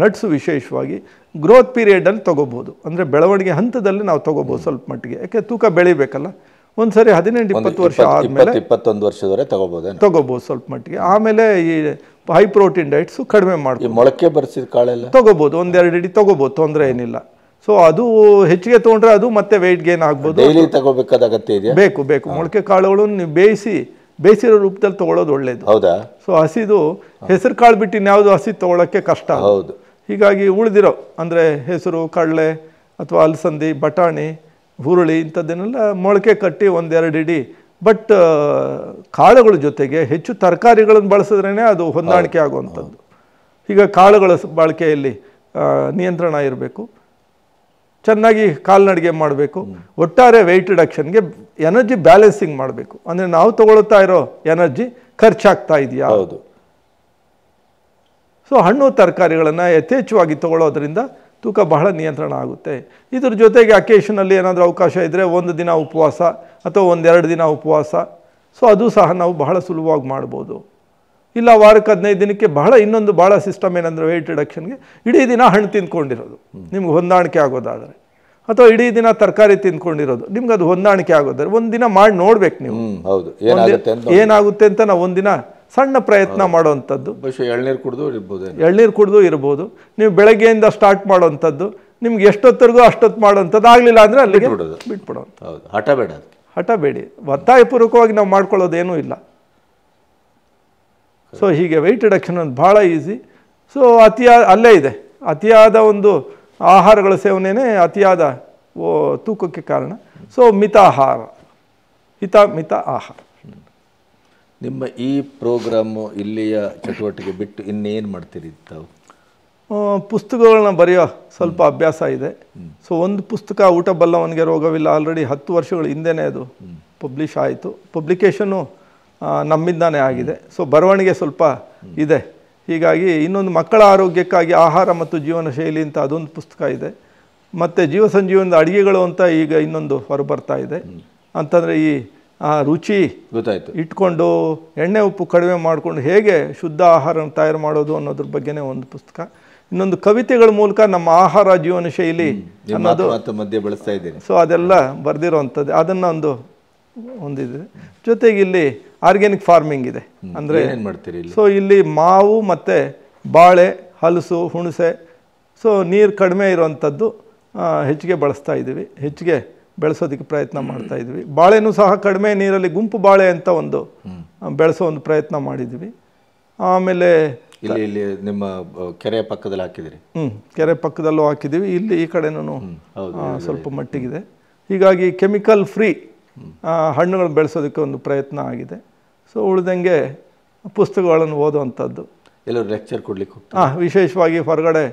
[SPEAKER 1] ನಟ್ಸ್ ವಿಶೇಷವಾಗಿ ಗ್ರೋತ್ ಪೀರಿಯಡಲ್ಲಿ ತೊಗೋಬೋದು ಅಂದರೆ ಬೆಳವಣಿಗೆ ಹಂತದಲ್ಲಿ ನಾವು ತೊಗೋಬೋದು ಸ್ವಲ್ಪ ಮಟ್ಟಿಗೆ ಯಾಕೆ ತೂಕ ಬೆಳಿಬೇಕಲ್ಲ ಒಂದು ಸರಿ ಹದಿನೆಂಟು ಇಪ್ಪತ್ತು ವರ್ಷ ಆದಮೇಲೆ
[SPEAKER 2] ಇಪ್ಪತ್ತೊಂದು ವರ್ಷದವರೆ ತೊಗೋಬೋದು
[SPEAKER 1] ತಗೋಬೋದು ಸ್ವಲ್ಪ ಮಟ್ಟಿಗೆ ಆಮೇಲೆ ಈ ಹೈ ಪ್ರೋಟೀನ್ ಡೈಟ್ಸು ಕಡಿಮೆ ಮಾಡ್ಬೋದು ಮೊಳಕೆ ಬರ್ಸಿದ ಕಾಳೆಲ್ಲ ತೊಗೋಬೋದು ಒಂದೆರಡು ಇಡೀ ತೊಗೋಬೋದು ತೊಂದರೆ ಏನಿಲ್ಲ ಸೊ ಅದು ಹೆಚ್ಚಿಗೆ ತೊಗೊಂಡ್ರೆ ಅದು ಮತ್ತೆ ವೆಯ್ಟ್ ಗೇನ್ ಆಗ್ಬೋದು
[SPEAKER 2] ತಗೋಬೇಕಾದ ಅಗತ್ಯ ಇದೆ ಬೇಕು
[SPEAKER 1] ಬೇಕು ಮೊಳಕೆ ಕಾಳುಗಳನ್ನು ನೀವು ಬೇಯಿಸಿ ಬೇಯಿಸಿರೋ ರೂಪದಲ್ಲಿ ತಗೊಳ್ಳೋದು ಒಳ್ಳೇದು ಹೌದಾ ಸೊ ಹಸಿದು ಹೆಸರು ಕಾಳು ಬಿಟ್ಟು ಇನ್ಯಾವುದು ಹಸಿ ತಗೊಳ್ಳೋಕ್ಕೆ ಕಷ್ಟ ಹೌದು ಹೀಗಾಗಿ ಉಳಿದಿರೋ ಅಂದರೆ ಹೆಸರು ಕಡಲೆ ಅಥವಾ ಅಲಸಂದಿ ಬಟಾಣಿ ಹುರುಳಿ ಇಂಥದ್ದನ್ನೆಲ್ಲ ಮೊಳಕೆ ಕಟ್ಟಿ ಒಂದೆರಡು ಇಡಿ ಬಟ್ ಕಾಳುಗಳ ಜೊತೆಗೆ ಹೆಚ್ಚು ತರಕಾರಿಗಳನ್ನು ಬಳಸಿದ್ರೇ ಅದು ಹೊಂದಾಣಿಕೆ ಆಗುವಂಥದ್ದು ಈಗ ಕಾಳುಗಳ ಬಳಕೆಯಲ್ಲಿ ನಿಯಂತ್ರಣ ಇರಬೇಕು ಚೆನ್ನಾಗಿ ಕಾಲ್ನಡಿಗೆ ಮಾಡಬೇಕು ಒಟ್ಟಾರೆ ವೆಯ್ಟ್ ರಿಡಕ್ಷನ್ಗೆ ಎನರ್ಜಿ ಬ್ಯಾಲೆನ್ಸಿಂಗ್ ಮಾಡಬೇಕು ಅಂದರೆ ನಾವು ತಗೊಳ್ತಾ ಇರೋ ಎನರ್ಜಿ ಖರ್ಚಾಗ್ತಾ ಇದೆಯಾ ಹೌದು ಸೊ ಹಣ್ಣು ತರಕಾರಿಗಳನ್ನು ಯಥೇಚ್ಛವಾಗಿ ತಗೊಳ್ಳೋದ್ರಿಂದ ತೂಕ ಬಹಳ ನಿಯಂತ್ರಣ ಆಗುತ್ತೆ ಇದ್ರ ಜೊತೆಗೆ ಅಕೇಶನಲ್ಲಿ ಏನಾದರೂ ಅವಕಾಶ ಇದ್ದರೆ ಒಂದು ದಿನ ಉಪವಾಸ ಅಥವಾ ಒಂದೆರಡು ದಿನ ಉಪವಾಸ ಸೊ ಅದು ಸಹ ನಾವು ಬಹಳ ಸುಲಭವಾಗಿ ಮಾಡ್ಬೋದು ಇಲ್ಲ ವಾರಕ್ಕೆ ಹದಿನೈದು ದಿನಕ್ಕೆ ಬಹಳ ಇನ್ನೊಂದು ಭಾಳ ಸಿಸ್ಟಮ್ ಏನಂದರೆ ವೆಯ್ಟ್ ರಿಡಕ್ಷನ್ಗೆ ಇಡೀ ದಿನ ಹಣ್ಣು ತಿಂದ್ಕೊಂಡಿರೋದು ನಿಮ್ಗೆ ಹೊಂದಾಣಿಕೆ ಆಗೋದಾದರೆ ಅಥವಾ ಇಡೀ ದಿನ ತರಕಾರಿ ತಿಂದ್ಕೊಂಡಿರೋದು ನಿಮ್ಗೆ ಅದು ಹೊಂದಾಣಿಕೆ ಆಗೋದಾದ್ರೆ ಒಂದಿನ ಮಾಡಿ ನೋಡ್ಬೇಕು ನೀವು ಹೌದು ಏನಾಗುತ್ತೆ ಅಂತ ನಾವು ಒಂದಿನ ಸಣ್ಣ ಪ್ರಯತ್ನ ಮಾಡುವಂಥದ್ದು ಎಳ್ನೀರು ಕುಡಿದು ಇರ್ಬೋದು ಎಳ್ನೀರು ಕುಡಿದು ಇರ್ಬೋದು ನೀವು ಬೆಳಗ್ಗೆಯಿಂದ ಸ್ಟಾರ್ಟ್ ಮಾಡುವಂಥದ್ದು ನಿಮ್ಗೆ ಎಷ್ಟೊತ್ತರೆಗೂ ಅಷ್ಟೊತ್ತು ಮಾಡೋವಂಥದ್ದು ಆಗಲಿಲ್ಲ ಅಂದರೆ ಅಲ್ಲಿ
[SPEAKER 2] ಬಿಟ್ಬಿಡೋದು
[SPEAKER 1] ಹಠ ಬೇಡ ಹಠ ಬೇಡಿ ಒತ್ತಾಯಪೂರ್ವಕವಾಗಿ ನಾವು ಮಾಡ್ಕೊಳ್ಳೋದೇನೂ ಇಲ್ಲ ಸೊ ಹೀಗೆ ವೆಯ್ಟ್ ರಿಡಕ್ಷನ್ ಒಂದು ಭಾಳ ಈಸಿ ಸೊ ಅತಿಯಾ ಅಲ್ಲೇ ಇದೆ ಅತಿಯಾದ ಒಂದು ಆಹಾರಗಳ ಸೇವನೆಯೇ ಅತಿಯಾದ ಓ ತೂಕಕ್ಕೆ ಕಾರಣ ಸೊ ಆಹಾರ ಹಿತ ಮಿತ ಆಹಾರ
[SPEAKER 2] ನಿಮ್ಮ ಈ ಪ್ರೋಗ್ರಾಮು ಇಲ್ಲಿಯ ಚಟುವಟಿಕೆ ಬಿಟ್ಟು ಇನ್ನೇನು ಮಾಡ್ತೀರಿ ತಾವು
[SPEAKER 1] ಪುಸ್ತಕಗಳನ್ನ ಬರೆಯೋ ಸ್ವಲ್ಪ ಅಭ್ಯಾಸ ಇದೆ ಸೊ ಒಂದು ಪುಸ್ತಕ ಊಟ ಬಲ್ಲವನಿಗೆ ರೋಗವಿಲ್ಲ ಆಲ್ರೆಡಿ ಹತ್ತು ವರ್ಷಗಳ ಹಿಂದೆನೇ ಅದು ಪಬ್ಲಿಷ್ ಆಯಿತು ಪಬ್ಲಿಕೇಶನ್ನು ನಮ್ಮಿಂದಾನೇ ಆಗಿದೆ ಸೊ ಬರವಣಿಗೆ ಸ್ವಲ್ಪ ಇದೆ ಹೀಗಾಗಿ ಇನ್ನೊಂದು ಮಕ್ಕಳ ಆರೋಗ್ಯಕ್ಕಾಗಿ ಆಹಾರ ಮತ್ತು ಜೀವನ ಶೈಲಿ ಅಂತ ಅದೊಂದು ಪುಸ್ತಕ ಇದೆ ಮತ್ತು ಜೀವ ಸಂಜೀವನದ ಅಡುಗೆಗಳು ಅಂತ ಈಗ ಇನ್ನೊಂದು ಬರ್ತಾ ಇದೆ ಅಂತಂದರೆ ಈ ರುಚಿ ಗೊತ್ತಾಯಿತು ಇಟ್ಕೊಂಡು ಎಣ್ಣೆ ಉಪ್ಪು ಕಡಿಮೆ ಮಾಡಿಕೊಂಡು ಹೇಗೆ ಶುದ್ಧ ಆಹಾರ ತಯಾರು ಮಾಡೋದು ಅನ್ನೋದ್ರ ಬಗ್ಗೆನೇ ಒಂದು ಪುಸ್ತಕ ಇನ್ನೊಂದು ಕವಿತೆಗಳ ಮೂಲಕ ನಮ್ಮ ಆಹಾರ ಜೀವನ ಶೈಲಿ ಅನ್ನೋದು
[SPEAKER 2] ಮಧ್ಯೆ ಬಳಸ್ತಾ ಇದ್ದೀನಿ
[SPEAKER 1] ಸೊ ಅದೆಲ್ಲ ಬರೆದಿರೋವಂಥದ್ದು ಅದನ್ನು ಒಂದು ಹೊಂದಿದೆ ಜೊತೆಗೆ ಇಲ್ಲಿ ಆರ್ಗ್ಯಾನಿಕ್ ಫಾರ್ಮಿಂಗ್ ಇದೆ ಅಂದರೆ ಏನು ಮಾಡ್ತೀರಿ ಸೊ ಇಲ್ಲಿ ಮಾವು ಮತ್ತು ಬಾಳೆ ಹಲಸು ಹುಣಸೆ ಸೊ ನೀರು ಕಡಿಮೆ ಇರುವಂಥದ್ದು ಹೆಚ್ಚಿಗೆ ಬಳಸ್ತಾ ಇದ್ದೀವಿ ಹೆಚ್ಚಿಗೆ ಬೆಳೆಸೋದಕ್ಕೆ ಪ್ರಯತ್ನ ಮಾಡ್ತಾ ಇದ್ದೀವಿ ಬಾಳೆನೂ ಸಹ ಕಡಿಮೆ ನೀರಲ್ಲಿ ಗುಂಪು ಬಾಳೆ ಅಂತ ಒಂದು ಬೆಳೆಸೋ ಒಂದು ಪ್ರಯತ್ನ ಮಾಡಿದ್ವಿ ಆಮೇಲೆ
[SPEAKER 2] ಇಲ್ಲಿ ಇಲ್ಲಿ ನಿಮ್ಮ ಕೆರೆ ಪಕ್ಕದಲ್ಲಿ ಹಾಕಿದಿರಿ
[SPEAKER 1] ಹ್ಞೂ ಕೆರೆ ಪಕ್ಕದಲ್ಲೂ ಹಾಕಿದ್ದೀವಿ ಇಲ್ಲಿ ಈ ಕಡೆನೂ ಸ್ವಲ್ಪ ಮಟ್ಟಿಗಿದೆ ಹೀಗಾಗಿ ಕೆಮಿಕಲ್ ಫ್ರೀ ಹಣ್ಣುಗಳು ಬೆಳೆಸೋದಕ್ಕೆ ಒಂದು ಪ್ರಯತ್ನ ಆಗಿದೆ ಸೊ ಉಳಿದಂಗೆ ಪುಸ್ತಕಗಳನ್ನು ಓದುವಂಥದ್ದು
[SPEAKER 2] ಎಲ್ಲರೂ ಲೆಕ್ಚರ್ ಕೊಡಲಿಕ್ಕೆ
[SPEAKER 1] ಹಾಂ ವಿಶೇಷವಾಗಿ ಹೊರಗಡೆ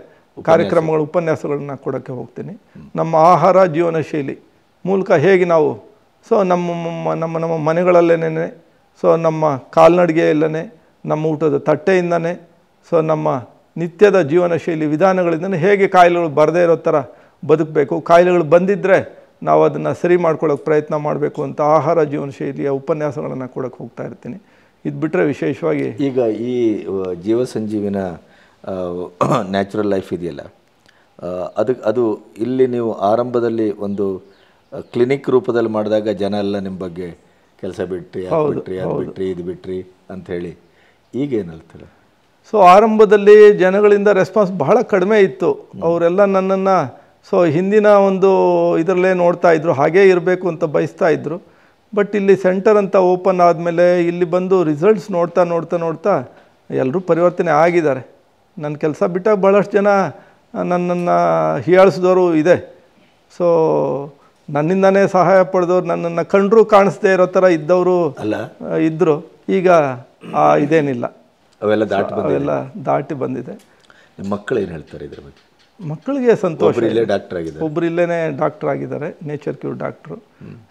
[SPEAKER 1] ಕಾರ್ಯಕ್ರಮಗಳು ಉಪನ್ಯಾಸಗಳನ್ನ ಕೊಡೋಕ್ಕೆ ಹೋಗ್ತೀನಿ ನಮ್ಮ ಆಹಾರ ಜೀವನ ಶೈಲಿ ಮೂಲಕ ಹೇಗೆ ನಾವು ಸೊ ನಮ್ಮ ನಮ್ಮ ನಮ್ಮ ಮನೆಗಳಲ್ಲೇನೇ ಸೊ ನಮ್ಮ ಕಾಲ್ನಡಿಗೆಯಲ್ಲೇ ನಮ್ಮ ಊಟದ ತಟ್ಟೆಯಿಂದನೇ ಸೊ ನಮ್ಮ ನಿತ್ಯದ ಜೀವನ ಶೈಲಿ ವಿಧಾನಗಳಿಂದಲೇ ಹೇಗೆ ಕಾಯಿಲೆಗಳು ಬರದೇ ಇರೋ ಥರ ಬದುಕಬೇಕು ಕಾಯಿಲೆಗಳು ಬಂದಿದ್ದರೆ ನಾವು ಅದನ್ನು ಸರಿ ಮಾಡ್ಕೊಳ್ಳೋಕೆ ಪ್ರಯತ್ನ ಮಾಡಬೇಕು ಅಂತ ಆಹಾರ ಜೀವನ ಶೈಲಿಯ ಉಪನ್ಯಾಸಗಳನ್ನು ಕೊಡೋಕೆ ಹೋಗ್ತಾ ಇರ್ತೀನಿ ಇದು ಬಿಟ್ಟರೆ ವಿಶೇಷವಾಗಿ
[SPEAKER 2] ಈಗ ಈ ಜೀವ ಸಂಜೀವಿನ ನ್ಯಾಚುರಲ್ ಲೈಫ್ ಇದೆಯಲ್ಲ ಅದಕ್ಕೆ ಅದು ಇಲ್ಲಿ ನೀವು ಆರಂಭದಲ್ಲಿ ಒಂದು ಕ್ಲಿನಿಕ್ ರೂಪದಲ್ಲಿ ಮಾಡಿದಾಗ ಜನ ಎಲ್ಲ ನಿಮ್ಮ ಬಗ್ಗೆ ಕೆಲಸ ಬಿಟ್ರಿ ಅದು ಬಿಟ್ರಿ ಅದು ಬಿಟ್ರಿ ಇದು ಬಿಟ್ರಿ ಅಂಥೇಳಿ ಈಗೇನು ಹೇಳ್ತಾರೆ
[SPEAKER 1] ಸೊ ಆರಂಭದಲ್ಲಿ ಜನಗಳಿಂದ ರೆಸ್ಪಾನ್ಸ್ ಬಹಳ ಕಡಿಮೆ ಇತ್ತು ಅವರೆಲ್ಲ ನನ್ನನ್ನು ಸೊ ಹಿಂದಿನ ಒಂದು ಇದರಲ್ಲೇ ನೋಡ್ತಾ ಇದ್ದರು ಹಾಗೇ ಇರಬೇಕು ಅಂತ ಬಯಸ್ತಾ ಇದ್ರು ಬಟ್ ಇಲ್ಲಿ ಸೆಂಟರ್ ಅಂತ ಓಪನ್ ಆದಮೇಲೆ ಇಲ್ಲಿ ಬಂದು ರಿಸಲ್ಟ್ಸ್ ನೋಡ್ತಾ ನೋಡ್ತಾ ನೋಡ್ತಾ ಎಲ್ಲರೂ ಪರಿವರ್ತನೆ ಆಗಿದ್ದಾರೆ ನನ್ನ ಕೆಲಸ ಬಿಟ್ಟಾಗ ಭಾಳಷ್ಟು ಜನ ನನ್ನನ್ನು ಹೀಯಾಳಿಸಿದವರು ಇದೆ ಸೊ ನನ್ನಿಂದನೇ ಸಹಾಯ ಪಡೆದವ್ರು ನನ್ನನ್ನು ಕಂಡ್ರೂ ಕಾಣಿಸ್ದೇ ಇರೋ ಥರ ಇದ್ದವರು ಅಲ್ಲ ಇದ್ದರು ಈಗ ಇದೇನಿಲ್ಲ
[SPEAKER 2] ಅವೆಲ್ಲ ದಾಟಿ ಅವೆಲ್ಲ
[SPEAKER 1] ದಾಟಿ ಬಂದಿದೆ
[SPEAKER 2] ಮಕ್ಕಳು ಏನು ಹೇಳ್ತಾರೆ ಇದ್ರ ಬಗ್ಗೆ
[SPEAKER 1] ಮಕ್ಕಳಿಗೆ ಸಂತೋಷ ಇಲ್ಲೇ ಒಬ್ಬರು ಇಲ್ಲೇ ಡಾಕ್ಟರ್ ಆಗಿದ್ದಾರೆ ನೇಚರ್ ಕ್ಯೂರ್ ಡಾಕ್ಟ್ರು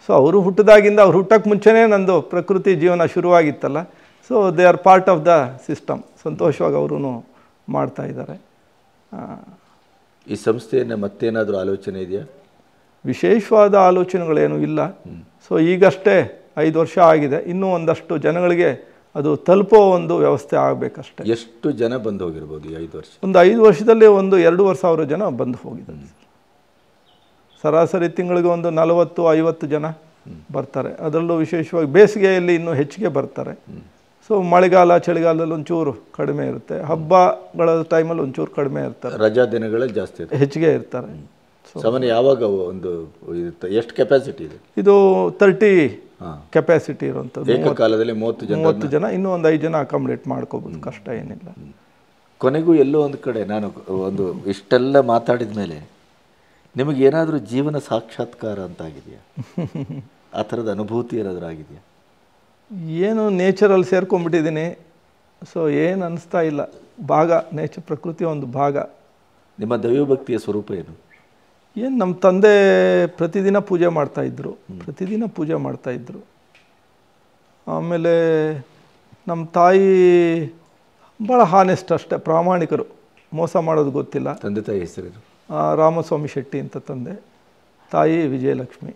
[SPEAKER 1] ಸೊ ಅವರು ಹುಟ್ಟಿದಾಗಿಂದ ಅವ್ರು ಹುಟ್ಟಕ್ಕೆ ಮುಂಚೆನೇ ನಂದು ಪ್ರಕೃತಿ ಜೀವನ ಶುರುವಾಗಿತ್ತಲ್ಲ so they are part of the system ಸಂತೋಷವಾಗಿ ಅವರು ಮಾಡ್ತಾ ಇದ್ದಾರೆ
[SPEAKER 2] ಈ ಸಂಸ್ಥೆಯನ್ನು ಮತ್ತೇನಾದರೂ ಆಲೋಚನೆ
[SPEAKER 1] ಇದೆಯಾ ವಿಶೇಷವಾದ ಆಲೋಚನೆಗಳೇನೂ ಇಲ್ಲ ಸೊ ಈಗಷ್ಟೇ ಐದು ವರ್ಷ ಆಗಿದೆ ಇನ್ನೂ ಒಂದಷ್ಟು ಜನಗಳಿಗೆ ಅದು ತಲುಪೋ ಒಂದು ವ್ಯವಸ್ಥೆ ಆಗಬೇಕಷ್ಟೇ ಎಷ್ಟು
[SPEAKER 2] ಜನ ಬಂದು ಹೋಗಿರ್ಬೋದು ಐದು ವರ್ಷ
[SPEAKER 1] ಒಂದು ಐದು ವರ್ಷದಲ್ಲಿ ಒಂದು ಎರಡೂವರೆ ಸಾವಿರ ಜನ ಬಂದು ಹೋಗಿದ್ದಾರೆ ಸರಾಸರಿ ತಿಂಗಳಿಗೆ ಒಂದು ನಲವತ್ತು ಐವತ್ತು ಜನ ಬರ್ತಾರೆ ಅದರಲ್ಲೂ ವಿಶೇಷವಾಗಿ ಬೇಸಿಗೆಯಲ್ಲಿ ಇನ್ನೂ ಹೆಚ್ಚಿಗೆ ಬರ್ತಾರೆ ಸೊ ಮಳೆಗಾಲ ಚಳಿಗಾಲದಲ್ಲಿ ಒಂಚೂರು ಕಡಿಮೆ ಇರುತ್ತೆ ಹಬ್ಬಗಳ ಟೈಮಲ್ಲಿ ಒಂಚೂರು ಕಡಿಮೆ ಇರ್ತಾರೆ
[SPEAKER 2] ರಜಾ ದಿನಗಳಲ್ಲಿ ಜಾಸ್ತಿ
[SPEAKER 1] ಹೆಚ್ಚಿಗೆ ಇರ್ತಾರೆ
[SPEAKER 2] ಯಾವಾಗ ಒಂದು ಎಷ್ಟು ಕೆಪಾಸಿಟಿ ಇದೆ
[SPEAKER 1] ಇದು ತರ್ಟಿ ಕೆಪ್ಯಾಸಿಟಿ ಇರುವಂಥದ್ದು ಕಾಲದಲ್ಲಿ ಮೂವತ್ತು ಜನ ಮೂವತ್ತು ಜನ ಇನ್ನೂ ಒಂದು ಐದು ಜನ ಅಕಾಮಿಡೇಟ್ ಮಾಡ್ಕೋಬೋದು ಕಷ್ಟ ಏನಿಲ್ಲ
[SPEAKER 2] ಕೊನೆಗೂ ಎಲ್ಲೋ ಒಂದು ಕಡೆ ನಾನು ಒಂದು ಇಷ್ಟೆಲ್ಲ ಮಾತಾಡಿದ ಮೇಲೆ ನಿಮಗೆ ಏನಾದರೂ ಜೀವನ ಸಾಕ್ಷಾತ್ಕಾರ ಅಂತ ಆಗಿದೆಯಾ ಆ ಥರದ ಅನುಭೂತಿ ಏನಾದರೂ ಆಗಿದೆಯಾ
[SPEAKER 1] ಏನು ನೇಚರಲ್ಲಿ ಸೇರ್ಕೊಂಡ್ಬಿಟ್ಟಿದ್ದೀನಿ ಸೊ ಏನು ಅನ್ನಿಸ್ತಾ ಇಲ್ಲ ಭಾಗ ನೇಚರ್ ಪ್ರಕೃತಿಯ ಒಂದು ಭಾಗ
[SPEAKER 2] ನಿಮ್ಮ ದೈವಭಕ್ತಿಯ ಸ್ವರೂಪ ಏನು
[SPEAKER 1] ಏನು ನಮ್ಮ ತಂದೆ ಪ್ರತಿದಿನ ಪೂಜೆ ಮಾಡ್ತಾಯಿದ್ರು ಪ್ರತಿದಿನ ಪೂಜೆ ಮಾಡ್ತಾಯಿದ್ರು ಆಮೇಲೆ ನಮ್ಮ ತಾಯಿ ಭಾಳ ಹಾನೆಸ್ಟ್ ಅಷ್ಟೇ ಪ್ರಾಮಾಣಿಕರು ಮೋಸ ಮಾಡೋದು ಗೊತ್ತಿಲ್ಲ ತಂದೆ ತಾಯಿ ಹೆಸರು ರಾಮಸ್ವಾಮಿ ಶೆಟ್ಟಿ ಅಂತ ತಂದೆ ತಾಯಿ ವಿಜಯಲಕ್ಷ್ಮಿ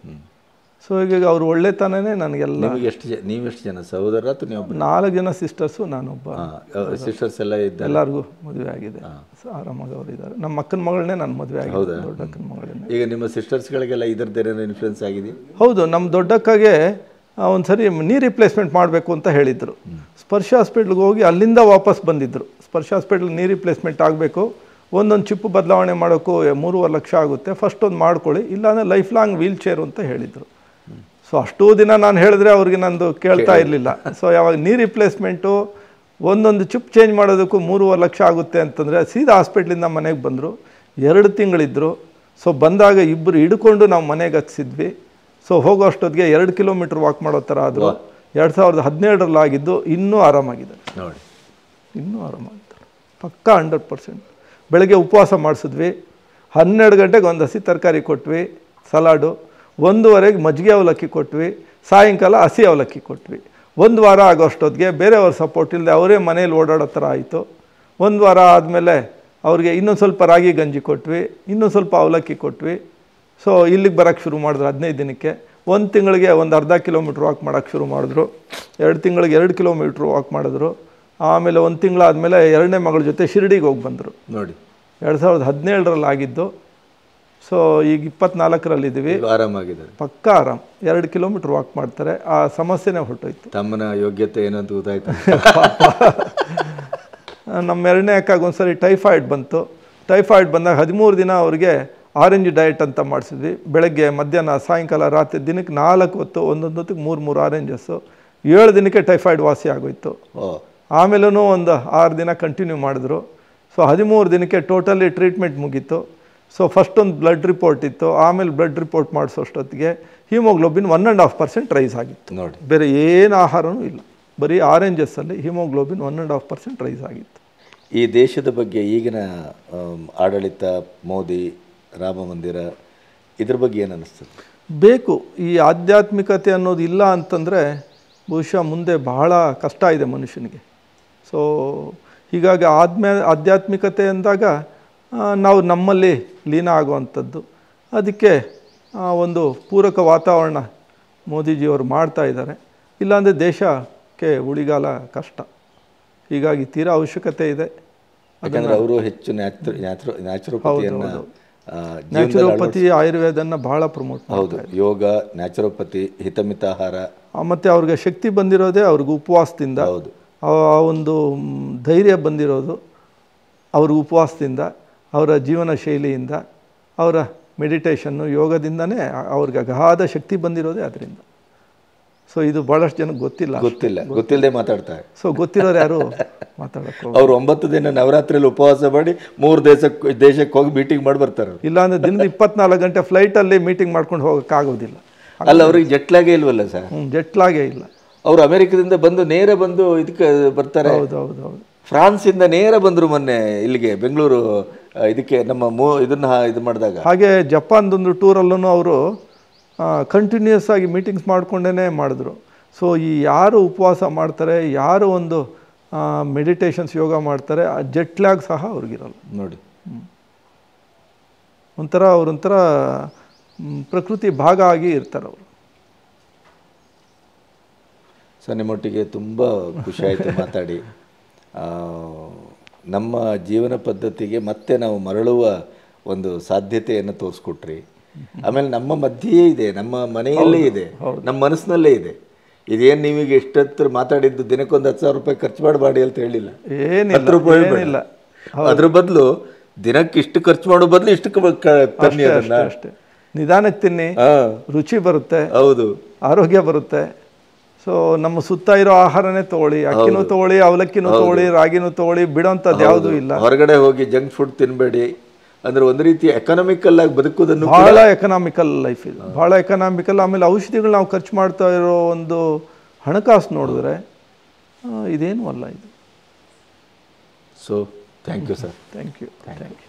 [SPEAKER 1] ಸೊ ಈಗ ಅವ್ರು ಒಳ್ಳೆತನೇ ನನಗೆಲ್ಲ
[SPEAKER 2] ಎಷ್ಟು ಜನ ನೀವೆಷ್ಟು ಜನ ಸಹೋದರ ನಾಲ್ಕು
[SPEAKER 1] ಜನ ಸಿಸ್ಟರ್ಸು ನಾನೊಬ್ಬ
[SPEAKER 2] ಸಿಸ್ಟರ್ಸ್ ಎಲ್ಲ ಇದ್ದ ಎಲ್ಲರಿಗೂ ಮದುವೆ
[SPEAKER 1] ಆಗಿದೆ ಸೊ ಆರಾಮಾಗಿ ಇದ್ದಾರೆ ನಮ್ಮ ಅಕ್ಕನ ಮಗಳನ್ನೇ ನಾನು ಮದುವೆ ಆಗಿದೆ ಹೌದಾ ದೊಡ್ಡ ಅಕ್ಕನ ಮಗಳನ್ನೇ
[SPEAKER 2] ಈಗ ನಿಮ್ಮ ಸಿಸ್ಟರ್ಸ್ಗಳಿಗೆಲ್ಲ ಇದ್ರದ್ದೇನೇನೋ ಇನ್ಫ್ಲೂಯೆನ್ಸ್ ಆಗಿದೆ
[SPEAKER 1] ಹೌದು ನಮ್ಮ ದೊಡ್ಡಕ್ಕಾಗೆ ಒಂದು ಸರಿ ನೀ ರಿಪ್ಲೇಸ್ಮೆಂಟ್ ಮಾಡಬೇಕು ಅಂತ ಹೇಳಿದರು ಸ್ಪರ್ಶ ಹಾಸ್ಪಿಟ್ಲ್ಗೆ ಹೋಗಿ ಅಲ್ಲಿಂದ ವಾಪಸ್ ಬಂದಿದ್ದರು ಸ್ಪರ್ಶ ಹಾಸ್ಪಿಟ್ಲ್ ನೀ ರಿಪ್ಲೇಸ್ಮೆಂಟ್ ಆಗಬೇಕು ಒಂದೊಂದು ಚಿಪ್ಪು ಬದಲಾವಣೆ ಮಾಡೋಕ್ಕೂ ಮೂರುವರೆ ಲಕ್ಷ ಆಗುತ್ತೆ ಫಸ್ಟ್ ಒಂದು ಮಾಡ್ಕೊಳ್ಳಿ ಇಲ್ಲಾಂದರೆ ಲೈಫ್ ಲಾಂಗ್ ವೀಲ್ ಚೇರ್ ಅಂತ ಹೇಳಿದರು ಸೊ ಅಷ್ಟೂ ದಿನ ನಾನು ಹೇಳಿದ್ರೆ ಅವ್ರಿಗೆ ನಂದು ಕೇಳ್ತಾ ಇರಲಿಲ್ಲ ಸೊ ಯಾವಾಗ ನೀ ರಿಪ್ಲೇಸ್ಮೆಂಟು ಒಂದೊಂದು ಚುಪ್ ಚೇಂಜ್ ಮಾಡೋದಕ್ಕೂ ಮೂರುವರೆ ಲಕ್ಷ ಆಗುತ್ತೆ ಅಂತಂದರೆ ಸೀದಾ ಹಾಸ್ಪಿಟ್ಲಿಂದ ಮನೆಗೆ ಬಂದರು ಎರಡು ತಿಂಗಳಿದ್ದರು ಸೊ ಬಂದಾಗ ಇಬ್ಬರು ಹಿಡ್ಕೊಂಡು ನಾವು ಮನೆಗೆ ಹತ್ತಿಸಿದ್ವಿ ಸೊ ಹೋಗೋ ಅಷ್ಟೊತ್ತಿಗೆ ಎರಡು ಕಿಲೋಮೀಟ್ರ್ ವಾಕ್ ಮಾಡೋ ಥರ ಆದರೂ ಎರಡು ಸಾವಿರದ ಹದಿನೇಳರಲ್ಲಿ ಆಗಿದ್ದು ಇನ್ನೂ ಆರಾಮಾಗಿದೆ ನೋಡಿ ಇನ್ನೂ ಆರಾಮಾಗಿದ್ದಾರೆ ಪಕ್ಕಾ ಹಂಡ್ರೆಡ್ ಪರ್ಸೆಂಟ್ ಬೆಳಗ್ಗೆ ಉಪವಾಸ ಮಾಡಿಸಿದ್ವಿ ಹನ್ನೆರಡು ಗಂಟೆಗೆ ಒಂದು ಹಸಿ ತರಕಾರಿ ಕೊಟ್ವಿ ಸಲಾಡು ಒಂದೂವರೆಗೆ ಮಜ್ಜಿಗೆ ಅವಲಕ್ಕಿ ಕೊಟ್ವಿ ಸಾಯಂಕಾಲ ಹಸಿ ಅವಲಕ್ಕಿ ಕೊಟ್ವಿ ಒಂದು ವಾರ ಆಗೋಷ್ಟೊತ್ತಿಗೆ ಬೇರೆಯವ್ರ ಸಪೋರ್ಟ್ ಇಲ್ಲದೆ ಅವರೇ ಮನೇಲಿ ಓಡಾಡೋ ಥರ ಆಯಿತು ಒಂದು ವಾರ ಆದಮೇಲೆ ಅವ್ರಿಗೆ ಇನ್ನೊಂದು ಸ್ವಲ್ಪ ರಾಗಿ ಗಂಜಿ ಕೊಟ್ವಿ ಇನ್ನೊಂದು ಸ್ವಲ್ಪ ಅವಲಕ್ಕಿ ಕೊಟ್ವಿ ಸೊ ಇಲ್ಲಿಗೆ ಬರೋಕ್ಕೆ ಶುರು ಮಾಡಿದ್ರು ಹದಿನೈದು ದಿನಕ್ಕೆ ಒಂದು ತಿಂಗಳಿಗೆ ಒಂದು ಅರ್ಧ ಕಿಲೋಮೀಟ್ರ್ ವಾಕ್ ಮಾಡೋಕ್ಕೆ ಶುರು ಮಾಡಿದ್ರು ಎರಡು ತಿಂಗಳಿಗೆ ಎರಡು ಕಿಲೋಮೀಟ್ರ್ ವಾಕ್ ಮಾಡಿದ್ರು ಆಮೇಲೆ ಒಂದು ತಿಂಗಳಾದಮೇಲೆ ಎರಡನೇ ಮಗಳ ಜೊತೆ ಶಿರ್ಡಿಗೆ ಹೋಗಿ ಬಂದರು ನೋಡಿ ಎರಡು ಸಾವಿರದ ಹದಿನೇಳರಲ್ಲಿ ಆಗಿದ್ದು ಸೊ ಈಗ ಇದೀವಿ ಆರಾಮಾಗಿದೆ ಪಕ್ಕ ಆರಾಮ್ ಎರಡು ಕಿಲೋಮೀಟರ್ ವಾಕ್ ಮಾಡ್ತಾರೆ ಆ ಸಮಸ್ಯೆನೇ ಹೊರಟೋಯ್ತು
[SPEAKER 2] ತಮ್ಮನ ಯೋಗ್ಯತೆ ಏನಂತ ಗೊತ್ತಾಯ್ತು
[SPEAKER 1] ನಮ್ಮ ಎರಡನೇ ಯಾಕಾಗ ಒಂದ್ಸರಿ ಟೈಫಾಯ್ಡ್ ಬಂತು ಟೈಫಾಯ್ಡ್ ಬಂದಾಗ ಹದಿಮೂರು ದಿನ ಅವ್ರಿಗೆ ಆರೆಂಜ್ ಡಯಟ್ ಅಂತ ಮಾಡಿಸಿದ್ವಿ ಬೆಳಗ್ಗೆ ಮಧ್ಯಾಹ್ನ ಸಾಯಂಕಾಲ ರಾತ್ರಿ ದಿನಕ್ಕೆ ನಾಲ್ಕು ಹೊತ್ತು ಒಂದೊಂದು ಹೊತ್ತಿಗೆ ಮೂರು ಮೂರು ಆರೆಂಜಸ್ಸು ಏಳು ದಿನಕ್ಕೆ ಟೈಫಾಯ್ಡ್ ವಾಸಿ ಆಗೋಯ್ತು ಆಮೇಲೂ ಒಂದು ಆರು ದಿನ ಕಂಟಿನ್ಯೂ ಮಾಡಿದ್ರು ಸೊ ಹದಿಮೂರು ದಿನಕ್ಕೆ ಟೋಟಲಿ ಟ್ರೀಟ್ಮೆಂಟ್ ಮುಗೀತು ಸೊ ಫಸ್ಟ್ ಒಂದು ಬ್ಲಡ್ ರಿಪೋರ್ಟ್ ಇತ್ತು ಆಮೇಲೆ ಬ್ಲಡ್ ರಿಪೋರ್ಟ್ ಮಾಡಿಸೋಷ್ಟೊತ್ತಿಗೆ haemoglobin one and half percent rise ಆಗಿತ್ತು ನೋಡಿ ಬೇರೆ ಏನು ಆಹಾರವೂ ಇಲ್ಲ ಬರೀ ಆರೆಂಜಸ್ಸಲ್ಲಿ haemoglobin one and half percent rise ಆಗಿತ್ತು
[SPEAKER 2] ಈ ದೇಶದ ಬಗ್ಗೆ ಈಗಿನ ಆಡಳಿತ ಮೋದಿ ರಾಮ ಮಂದಿರ ಇದ್ರ ಬಗ್ಗೆ ಏನು ಅನ್ನಿಸ್ತದೆ
[SPEAKER 1] ಬೇಕು ಈ ಆಧ್ಯಾತ್ಮಿಕತೆ ಅನ್ನೋದು ಇಲ್ಲ ಅಂತಂದರೆ ಬಹುಶಃ ಮುಂದೆ ಬಹಳ ಕಷ್ಟ ಇದೆ ಮನುಷ್ಯನಿಗೆ ಸೊ ಹೀಗಾಗಿ ಆದ್ಮೇ ಆಧ್ಯಾತ್ಮಿಕತೆ ಅಂದಾಗ ನಾವು ನಮ್ಮಲ್ಲಿ ಲೀನ ಆಗುವಂಥದ್ದು ಅದಕ್ಕೆ ಒಂದು ಪೂರಕ ವಾತಾವರಣ ಮೋದಿಜಿಯವರು ಮಾಡ್ತಾ ಇದ್ದಾರೆ ಇಲ್ಲಾಂದರೆ ದೇಶಕ್ಕೆ ಉಳಿಗಾಲ ಕಷ್ಟ ಹೀಗಾಗಿ ತೀರಾ ಅವಶ್ಯಕತೆ ಇದೆ ಯಾಕಂದರೆ ಅವರು
[SPEAKER 2] ಹೆಚ್ಚು ನ್ಯಾಚುರೋಪತಿ
[SPEAKER 1] ಆಯುರ್ವೇದನ ಬಹಳ ಪ್ರಮೋಟ್ ಹೌದು
[SPEAKER 2] ಯೋಗ ನ್ಯಾಚುರೋಪತಿ ಆಹಾರ
[SPEAKER 1] ಮತ್ತು ಅವ್ರಿಗೆ ಶಕ್ತಿ ಬಂದಿರೋದೇ ಅವ್ರಿಗೆ ಉಪವಾಸದಿಂದ ಹೌದು ಆ ಒಂದು ಧೈರ್ಯ ಬಂದಿರೋದು ಅವ್ರಿಗೆ ಉಪವಾಸದಿಂದ ಅವರ ಜೀವನ ಶೈಲಿಯಿಂದ ಅವರ ಮೆಡಿಟೇಷನ್ನು ಯೋಗದಿಂದನೇ ಅವ್ರಿಗೆ ಅಗಾಧ ಶಕ್ತಿ ಬಂದಿರೋದೇ ಅದರಿಂದ ಸೊ ಇದು ಬಹಳಷ್ಟು ಜನಕ್ಕೆ ಗೊತ್ತಿಲ್ಲ ಗೊತ್ತಿಲ್ಲ
[SPEAKER 2] ಗೊತ್ತಿಲ್ಲದೆ ಮಾತಾಡ್ತಾರೆ
[SPEAKER 1] ಸೊ ಗೊತ್ತಿರೋರು ಯಾರು ಮಾತಾಡೋದು
[SPEAKER 2] ಅವ್ರು ಒಂಬತ್ತು ದಿನ ನವರಾತ್ರಿಯಲ್ಲಿ ಉಪವಾಸ ಮಾಡಿ ಮೂರು ದೇಶಕ್ಕೆ ದೇಶಕ್ಕೆ ಹೋಗಿ ಮೀಟಿಂಗ್ ಮಾಡಿ ಬರ್ತಾರೆ
[SPEAKER 1] ಇಲ್ಲಾಂದ್ರೆ ದಿನದ ಇಪ್ಪತ್ನಾಲ್ಕು ಗಂಟೆ ಫ್ಲೈಟಲ್ಲಿ ಮೀಟಿಂಗ್ ಮಾಡ್ಕೊಂಡು ಹೋಗೋಕ್ಕಾಗೋದಿಲ್ಲ ಅಲ್ಲ ಅವ್ರಿಗೆ
[SPEAKER 2] ಜಟ್ಲಾಗೆ ಇಲ್ವಲ್ಲ ಸರ್
[SPEAKER 1] ಜಟ್ಲಾಗೆ ಇಲ್ಲ
[SPEAKER 2] ಅವರು ಅಮೆರಿಕದಿಂದ ಬಂದು ನೇರ ಬಂದು ಇದಕ್ಕೆ ಬರ್ತಾರೆ ಹೌದು ಹೌದು ಹೌದು ಫ್ರಾನ್ಸಿಂದ ನೇರ ಬಂದರು ಮೊನ್ನೆ ಇಲ್ಲಿಗೆ ಬೆಂಗಳೂರು ಇದಕ್ಕೆ ನಮ್ಮ ಮೂ ಇದನ್ನು ಇದು ಮಾಡಿದಾಗ
[SPEAKER 1] ಹಾಗೆ ಜಪಾನ್ದೊಂದು ಟೂರಲ್ಲೂ ಅವರು ಕಂಟಿನ್ಯೂಸ್ ಆಗಿ ಮೀಟಿಂಗ್ಸ್ ಮಾಡಿಕೊಂಡೇ ಮಾಡಿದ್ರು ಸೊ ಈ ಯಾರು ಉಪವಾಸ ಮಾಡ್ತಾರೆ ಯಾರು ಒಂದು ಮೆಡಿಟೇಷನ್ಸ್ ಯೋಗ ಮಾಡ್ತಾರೆ ಆ ಜೆಟ್ಲ್ಯಾಗ್ ಸಹ ಅವ್ರಿಗಿರಲ್ಲ ನೋಡಿ ಒಂಥರ ಅವರೊಂಥರ ಪ್ರಕೃತಿ ಭಾಗ ಆಗಿ ಇರ್ತಾರೆ ಅವರು
[SPEAKER 2] ಸೊ ಮಟ್ಟಿಗೆ ತುಂಬ ಖುಷಿ ಮಾತಾಡಿ ನಮ್ಮ ಜೀವನ ಪದ್ಧತಿಗೆ ಮತ್ತೆ ನಾವು ಮರಳುವ ಒಂದು ಸಾಧ್ಯತೆಯನ್ನು ತೋರಿಸ್ಕೊಟ್ರಿ ಆಮೇಲೆ ನಮ್ಮ ಮಧ್ಯೆಯೇ ಇದೆ ನಮ್ಮ ಮನೆಯಲ್ಲೇ ಇದೆ ನಮ್ಮ ಮನಸ್ಸಿನಲ್ಲೇ ಇದೆ ಇದೇನು ನೀವೀಗ ಇಷ್ಟತ್ರ ಮಾತಾಡಿದ್ದು ದಿನಕ್ಕೊಂದು ಹತ್ತು ಸಾವಿರ ರೂಪಾಯಿ ಖರ್ಚು ಮಾಡಬೇಡಿ ಅಂತ
[SPEAKER 1] ಹೇಳಿಲ್ಲ ಅದ್ರ ಬದಲು ದಿನಕ್ಕೆ ಇಷ್ಟು ಖರ್ಚು ಮಾಡೋ ಬದಲು ಇಷ್ಟು ತನ್ನಿ ಅದನ್ನ ನಿಧಾನಕ್ಕೆ ತಿನ್ನಿ ರುಚಿ ಬರುತ್ತೆ ಹೌದು ಆರೋಗ್ಯ ಬರುತ್ತೆ ಸೊ ನಮ್ಮ ಸುತ್ತ ಇರೋ ಆಹಾರನೇ ತಗೊಳ್ಳಿ ಅಕ್ಕಿನೂ ತಗೊಳ್ಳಿ ಅವಲಕ್ಕಿನೂ ತಗೊಳ್ಳಿ ರಾಗಿನೂ ತಗೊಳ್ಳಿ ಬಿಡೋಂಥದ್ದು ಯಾವುದೂ
[SPEAKER 2] ಇಲ್ಲ ಹೊರಗಡೆ ಹೋಗಿ ಜಂಕ್ ಫುಡ್ ತಿನ್ನಬೇಡಿ ಅಂದ್ರೆ ಒಂದು ರೀತಿ ಎಕನಾಮಿಕಲ್ ಆಗಿ ಬದುಕೋದನ್ನು ಬಹಳ
[SPEAKER 1] ಎಕನಾಮಿಕಲ್ ಲೈಫ್ ಇದು ಬಹಳ ಎಕನಾಮಿಕಲ್ ಆಮೇಲೆ ಔಷಧಿಗಳು ನಾವು ಖರ್ಚು ಮಾಡ್ತಾ ಇರೋ ಒಂದು ಹಣಕಾಸು ನೋಡಿದ್ರೆ ಇದೇನು ಅಲ್ಲ ಇದು so thank you sir thank you thank you